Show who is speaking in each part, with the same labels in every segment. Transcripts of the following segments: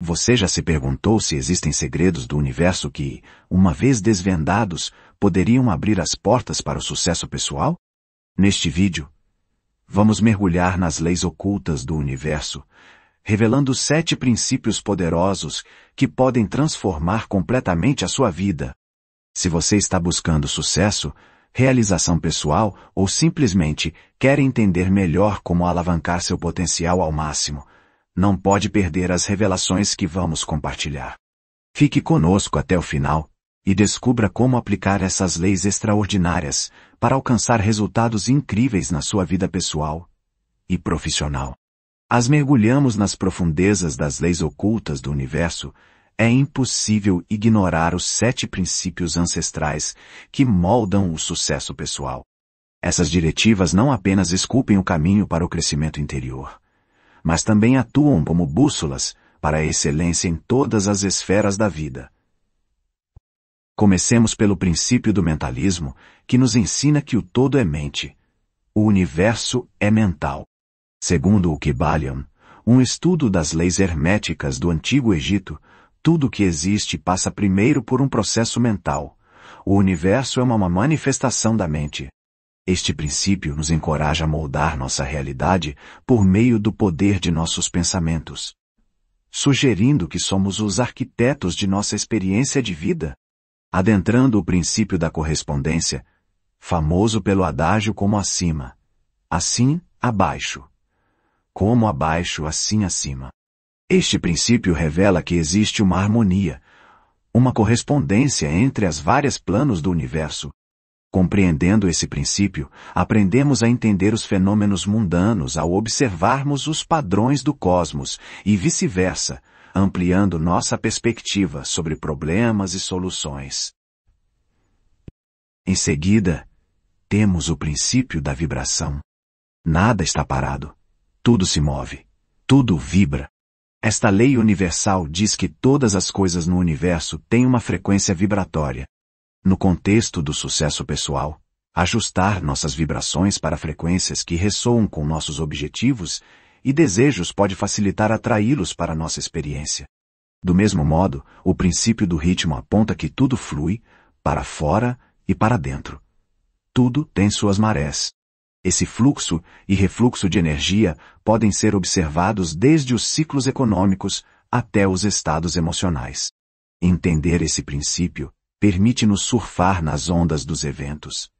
Speaker 1: Você já se perguntou se existem segredos do universo que, uma vez desvendados, poderiam abrir as portas para o sucesso pessoal? Neste vídeo, vamos mergulhar nas leis ocultas do universo, revelando sete princípios poderosos que podem transformar completamente a sua vida. Se você está buscando sucesso, realização pessoal ou simplesmente quer entender melhor como alavancar seu potencial ao máximo, não pode perder as revelações que vamos compartilhar. Fique conosco até o final e descubra como aplicar essas leis extraordinárias para alcançar resultados incríveis na sua vida pessoal e profissional. As mergulhamos nas profundezas das leis ocultas do universo, é impossível ignorar os sete princípios ancestrais que moldam o sucesso pessoal. Essas diretivas não apenas esculpem o caminho para o crescimento interior, mas também atuam como bússolas para a excelência em todas as esferas da vida. Comecemos pelo princípio do mentalismo, que nos ensina que o todo é mente. O universo é mental. Segundo o Kibalion, um estudo das leis herméticas do Antigo Egito, tudo que existe passa primeiro por um processo mental. O universo é uma manifestação da mente. Este princípio nos encoraja a moldar nossa realidade por meio do poder de nossos pensamentos, sugerindo que somos os arquitetos de nossa experiência de vida. Adentrando o princípio da correspondência, famoso pelo adágio como acima, assim abaixo, como abaixo, assim acima. Este princípio revela que existe uma harmonia, uma correspondência entre as várias planos do universo, Compreendendo esse princípio, aprendemos a entender os fenômenos mundanos ao observarmos os padrões do cosmos e vice-versa, ampliando nossa perspectiva sobre problemas e soluções. Em seguida, temos o princípio da vibração. Nada está parado. Tudo se move. Tudo vibra. Esta lei universal diz que todas as coisas no universo têm uma frequência vibratória, no contexto do sucesso pessoal, ajustar nossas vibrações para frequências que ressoam com nossos objetivos e desejos pode facilitar atraí-los para nossa experiência. Do mesmo modo, o princípio do ritmo aponta que tudo flui, para fora e para dentro. Tudo tem suas marés. Esse fluxo e refluxo de energia podem ser observados desde os ciclos econômicos até os estados emocionais. Entender esse princípio permite-nos surfar nas ondas dos eventos.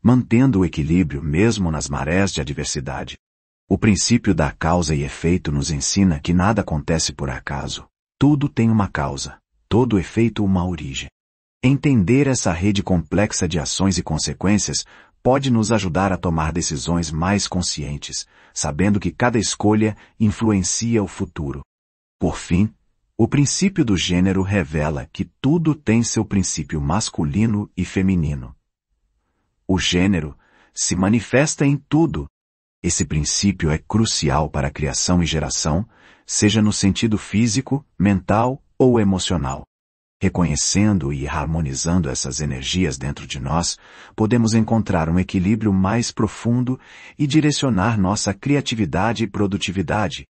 Speaker 1: Mantendo o equilíbrio mesmo nas marés de adversidade, o princípio da causa e efeito nos ensina que nada acontece por acaso. Tudo tem uma causa, todo efeito uma origem. Entender essa rede complexa de ações e consequências pode nos ajudar a tomar decisões mais conscientes, sabendo que cada escolha influencia o futuro. Por fim, o princípio do gênero revela que tudo tem seu princípio masculino e feminino. O gênero se manifesta em tudo. Esse princípio é crucial para a criação e geração, seja no sentido físico, mental ou emocional. Reconhecendo e harmonizando essas energias dentro de nós, podemos encontrar um equilíbrio mais profundo e direcionar nossa criatividade e produtividade,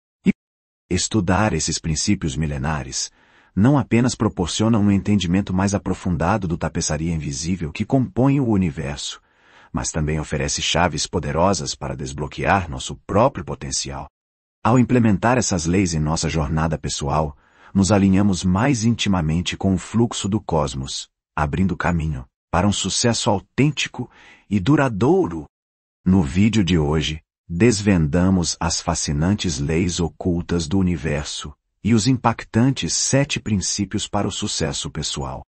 Speaker 1: Estudar esses princípios milenares não apenas proporciona um entendimento mais aprofundado do tapeçaria invisível que compõe o universo, mas também oferece chaves poderosas para desbloquear nosso próprio potencial. Ao implementar essas leis em nossa jornada pessoal, nos alinhamos mais intimamente com o fluxo do cosmos, abrindo caminho para um sucesso autêntico e duradouro. No vídeo de hoje, desvendamos as fascinantes leis ocultas do universo e os impactantes sete princípios para o sucesso pessoal.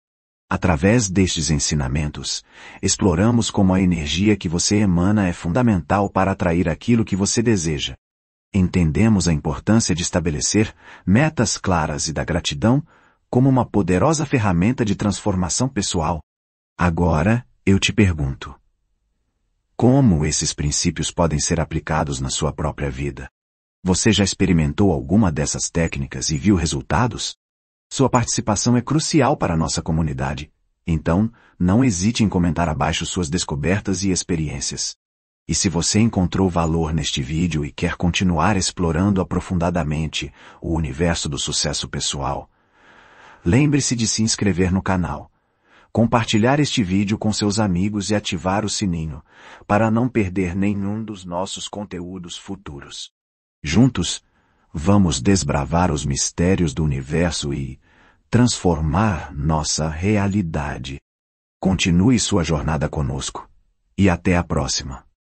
Speaker 1: Através destes ensinamentos, exploramos como a energia que você emana é fundamental para atrair aquilo que você deseja. Entendemos a importância de estabelecer metas claras e da gratidão como uma poderosa ferramenta de transformação pessoal. Agora, eu te pergunto como esses princípios podem ser aplicados na sua própria vida. Você já experimentou alguma dessas técnicas e viu resultados? Sua participação é crucial para a nossa comunidade, então não hesite em comentar abaixo suas descobertas e experiências. E se você encontrou valor neste vídeo e quer continuar explorando aprofundadamente o universo do sucesso pessoal, lembre-se de se inscrever no canal compartilhar este vídeo com seus amigos e ativar o sininho, para não perder nenhum dos nossos conteúdos futuros. Juntos, vamos desbravar os mistérios do universo e transformar nossa realidade. Continue sua jornada conosco. E até a próxima.